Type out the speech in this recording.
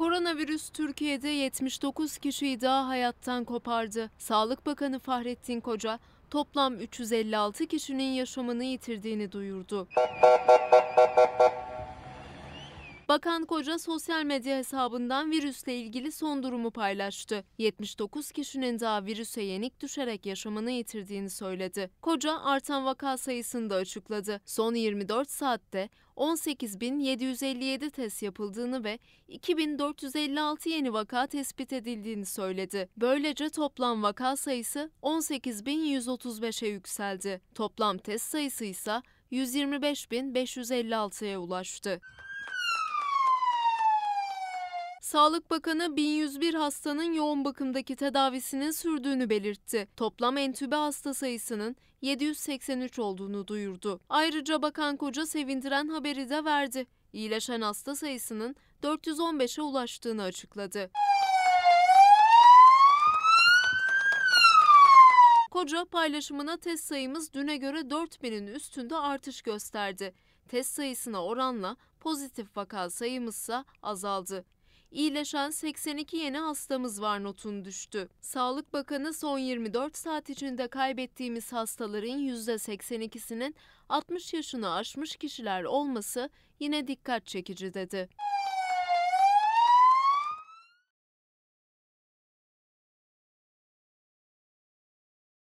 Koronavirüs Türkiye'de 79 kişiyi daha hayattan kopardı. Sağlık Bakanı Fahrettin Koca toplam 356 kişinin yaşamını yitirdiğini duyurdu. Bakan Koca sosyal medya hesabından virüsle ilgili son durumu paylaştı. 79 kişinin daha virüse yenik düşerek yaşamını yitirdiğini söyledi. Koca artan vaka sayısını da açıkladı. Son 24 saatte 18.757 test yapıldığını ve 2456 yeni vaka tespit edildiğini söyledi. Böylece toplam vaka sayısı 18.135'e yükseldi. Toplam test sayısı ise 125.556'ya ulaştı. Sağlık Bakanı 1101 hastanın yoğun bakımdaki tedavisinin sürdüğünü belirtti. Toplam entübe hasta sayısının 783 olduğunu duyurdu. Ayrıca Bakan Koca sevindiren haberi de verdi. İyileşen hasta sayısının 415'e ulaştığını açıkladı. Koca paylaşımına test sayımız düne göre 4000'in üstünde artış gösterdi. Test sayısına oranla pozitif vaka sayımızsa azaldı. İyileşen 82 yeni hastamız var notun düştü. Sağlık Bakanı son 24 saat içinde kaybettiğimiz hastaların %82'sinin 60 yaşını aşmış kişiler olması yine dikkat çekici dedi.